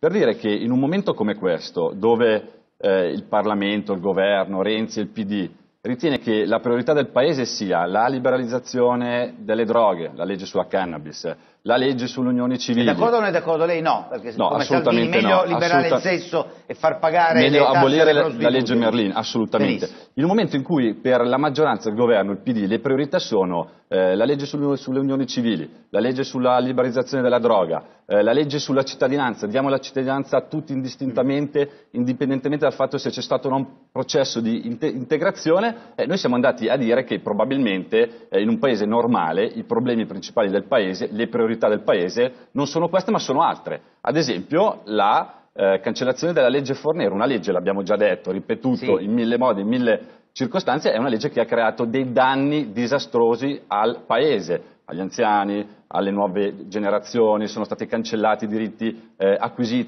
Per dire che in un momento come questo, dove eh, il Parlamento, il governo, Renzi e il PD ritiene che la priorità del Paese sia la liberalizzazione delle droghe, la legge sulla cannabis, la legge sull'unione civile. È d'accordo o non è d'accordo? Lei no, perché no, come assolutamente Salvini, meglio no, liberare assoluta... il sesso e far pagare meglio le abolire la, legge Merlin, assolutamente. Benissimo. un momento in cui per la maggioranza, il governo, il PD, le priorità sono eh, la legge sulle unioni civili, la legge sulla liberalizzazione della droga, eh, la legge sulla cittadinanza, diamo la cittadinanza a tutti mm. indistintamente, indipendentemente dal fatto se c'è stato o no un processo di inte integrazione insieme, eh, noi siamo andati a dire che probabilmente eh, in un paese normale i problemi principali del paese, le priorità del paese non sono queste ma sono altre. Ad esempio la eh, cancellazione della legge Fornero, una legge, l'abbiamo già detto, ripetuto sì. in mille modi, in mille circostanze, è una legge che ha creato dei danni disastrosi al paese agli anziani, alle nuove generazioni, sono stati cancellati i diritti eh, acquisiti